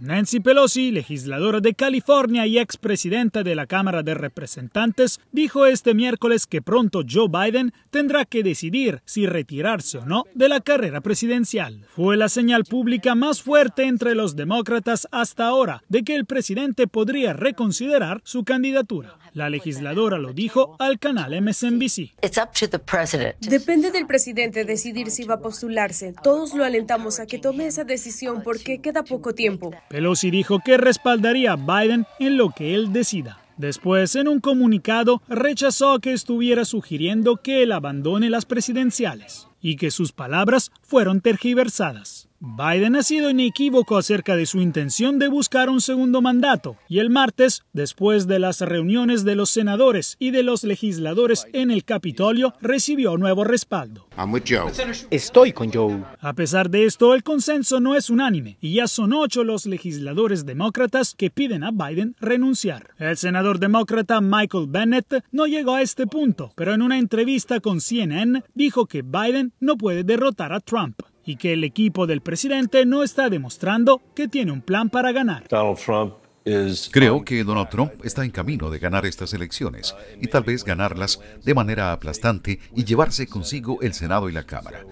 Nancy Pelosi, legisladora de California y expresidenta de la Cámara de Representantes, dijo este miércoles que pronto Joe Biden tendrá que decidir si retirarse o no de la carrera presidencial. Fue la señal pública más fuerte entre los demócratas hasta ahora de que el presidente podría reconsiderar su candidatura. La legisladora lo dijo al canal MSNBC. Depende del presidente decidir si va a postularse. Todos lo alentamos a que tome esa decisión porque queda poco tiempo. Pelosi dijo que respaldaría a Biden en lo que él decida. Después, en un comunicado, rechazó que estuviera sugiriendo que él abandone las presidenciales y que sus palabras fueron tergiversadas. Biden ha sido inequívoco acerca de su intención de buscar un segundo mandato, y el martes, después de las reuniones de los senadores y de los legisladores en el Capitolio, recibió nuevo respaldo. Estoy con Joe. A pesar de esto, el consenso no es unánime, y ya son ocho los legisladores demócratas que piden a Biden renunciar. El senador demócrata Michael Bennett no llegó a este punto, pero en una entrevista con CNN dijo que Biden no puede derrotar a Trump y que el equipo del presidente no está demostrando que tiene un plan para ganar. Creo que Donald Trump está en camino de ganar estas elecciones y tal vez ganarlas de manera aplastante y llevarse consigo el Senado y la Cámara.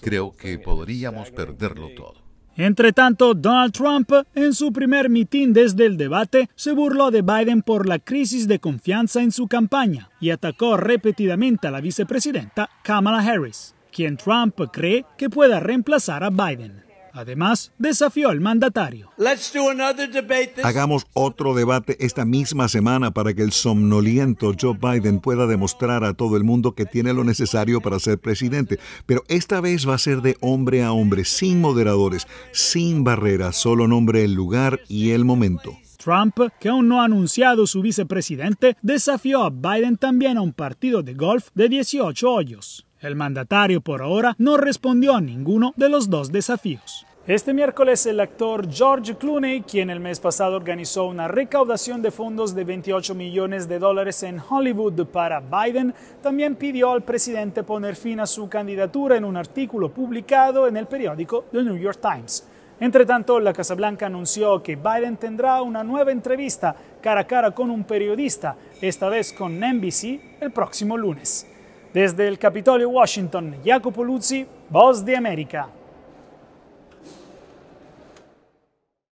Creo que podríamos perderlo todo. Entre tanto, Donald Trump, en su primer mitin desde el debate, se burló de Biden por la crisis de confianza en su campaña y atacó repetidamente a la vicepresidenta Kamala Harris quien Trump cree que pueda reemplazar a Biden. Además, desafió al mandatario. Hagamos otro debate esta misma semana para que el somnoliento Joe Biden pueda demostrar a todo el mundo que tiene lo necesario para ser presidente. Pero esta vez va a ser de hombre a hombre, sin moderadores, sin barreras, solo nombre el lugar y el momento. Trump, que aún no ha anunciado su vicepresidente, desafió a Biden también a un partido de golf de 18 hoyos. El mandatario por ahora no respondió a ninguno de los dos desafíos. Este miércoles el actor George Clooney, quien el mes pasado organizó una recaudación de fondos de 28 millones de dólares en Hollywood para Biden, también pidió al presidente poner fin a su candidatura en un artículo publicado en el periódico The New York Times. Entretanto, la Casa Blanca anunció que Biden tendrá una nueva entrevista cara a cara con un periodista, esta vez con NBC, el próximo lunes. Desde el Capitolio Washington, Jacopo Luzzi, Voz de América.